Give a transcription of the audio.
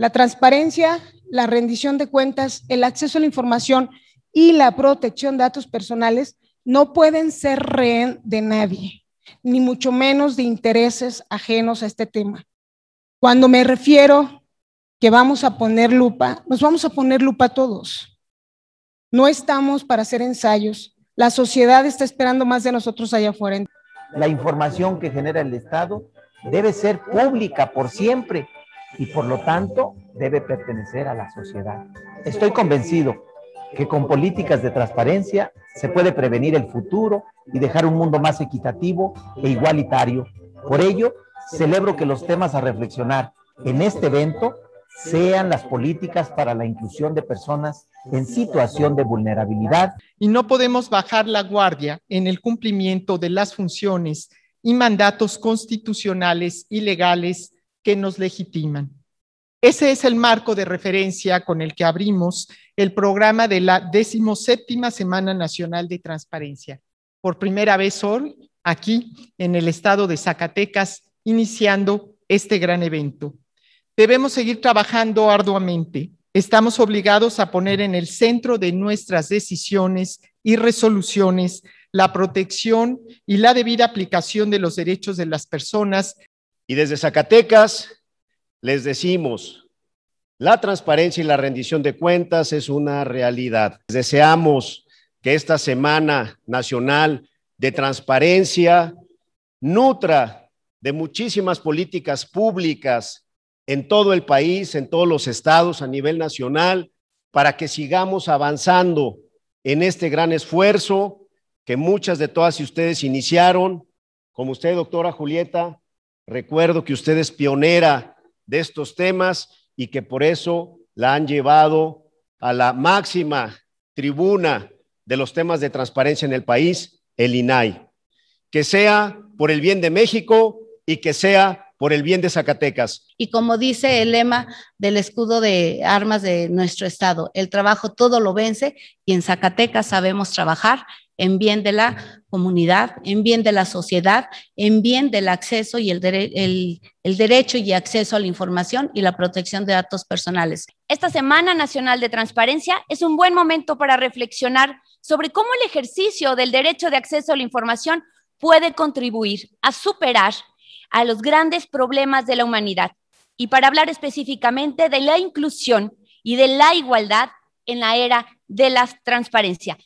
La transparencia, la rendición de cuentas, el acceso a la información y la protección de datos personales no pueden ser rehén de nadie, ni mucho menos de intereses ajenos a este tema. Cuando me refiero que vamos a poner lupa, nos vamos a poner lupa todos. No estamos para hacer ensayos. La sociedad está esperando más de nosotros allá afuera. La información que genera el Estado debe ser pública por siempre y por lo tanto debe pertenecer a la sociedad. Estoy convencido que con políticas de transparencia se puede prevenir el futuro y dejar un mundo más equitativo e igualitario. Por ello, celebro que los temas a reflexionar en este evento sean las políticas para la inclusión de personas en situación de vulnerabilidad. Y no podemos bajar la guardia en el cumplimiento de las funciones y mandatos constitucionales y legales que nos legitiman. Ese es el marco de referencia con el que abrimos el programa de la 17 Semana Nacional de Transparencia. Por primera vez hoy, aquí en el estado de Zacatecas, iniciando este gran evento. Debemos seguir trabajando arduamente. Estamos obligados a poner en el centro de nuestras decisiones y resoluciones la protección y la debida aplicación de los derechos de las personas y desde Zacatecas les decimos, la transparencia y la rendición de cuentas es una realidad. Deseamos que esta Semana Nacional de Transparencia nutra de muchísimas políticas públicas en todo el país, en todos los estados, a nivel nacional, para que sigamos avanzando en este gran esfuerzo que muchas de todas y ustedes iniciaron, como usted, doctora Julieta, Recuerdo que usted es pionera de estos temas y que por eso la han llevado a la máxima tribuna de los temas de transparencia en el país, el INAI. Que sea por el bien de México y que sea por el bien de Zacatecas. Y como dice el lema del escudo de armas de nuestro Estado, el trabajo todo lo vence y en Zacatecas sabemos trabajar en bien de la comunidad, en bien de la sociedad, en bien del acceso y el, derecho y acceso a la información y la protección de datos personales. Esta Semana Nacional de Transparencia es un buen momento para reflexionar sobre cómo el ejercicio del derecho de acceso a la información puede contribuir a superar a los grandes problemas de la humanidad y para hablar específicamente de la inclusión y de la igualdad en la era de la transparencia.